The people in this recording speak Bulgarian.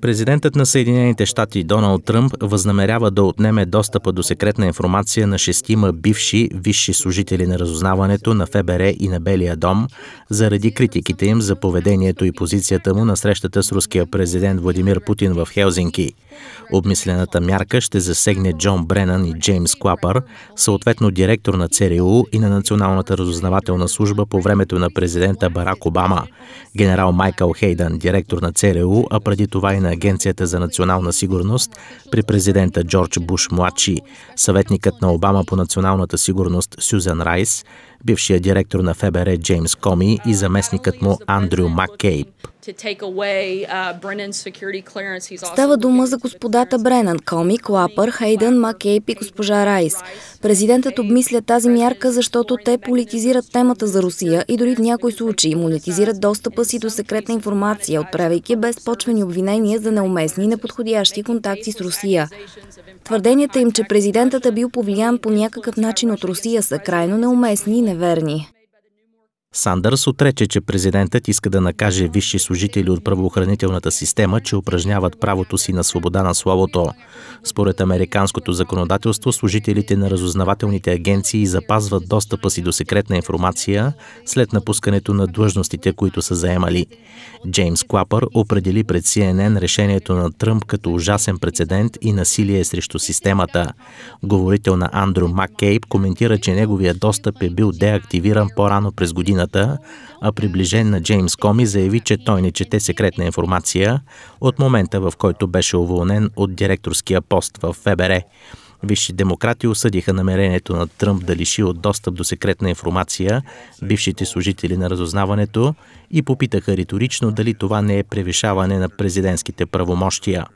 Президентът на Съединените щати Доналд Тръмп възнамерява да отнеме достъпа до секретна информация на шестима бивши висши служители на разузнаването на ФБР и на Белия дом заради критиките им за поведението и позицията му на срещата с руския президент Владимир Путин в Хелзинки. Обмислената мярка ще засегне Джон Бренан и Джеймс Клапър, съответно директор на ЦРУ и на Националната разузнавателна служба по времето на президента Барак Обама, генерал Майкъл Хейдън, директор на ЦРУ, а преди това и на Агенцията за национална сигурност при президента Джордж Буш младши, съветникът на Обама по националната сигурност Сюзан Райс, бившия директор на ФБР Джеймс Коми и заместникът му Андрю Маккейб. Uh, Става дума за господата Бренан, комик, лапър, Хейдън, Макейп и госпожа Райс. Президентът обмисля тази мярка, защото те политизират темата за Русия и дори в някои случаи монетизират достъпа си до секретна информация, отправяйки безпочвени обвинения за неуместни и неподходящи контакти с Русия. Твърденията им, че президентът е бил повлиян по някакъв начин от Русия са крайно неуместни и неверни. Сандърс отрече, че президентът иска да накаже висши служители от правоохранителната система, че упражняват правото си на свобода на словото. Според американското законодателство, служителите на разузнавателните агенции запазват достъпа си до секретна информация след напускането на длъжностите, които са заемали. Джеймс Клапър определи пред CNN решението на Тръмп като ужасен прецедент и насилие срещу системата. Говорител на Андрю Маккейб коментира, че неговия достъп е бил деактивиран по-рано през година жената, а приближен на Джеймс Коми заяви, че той не чете секретна информация от момента, в който беше уволнен от директорския пост в ФБР. Висши демократи осъдиха намерението на Тръмп да лиши от достъп до секретна информация бившите служители на разузнаването и попитаха риторично дали това не е превишаване на президентските правомощия.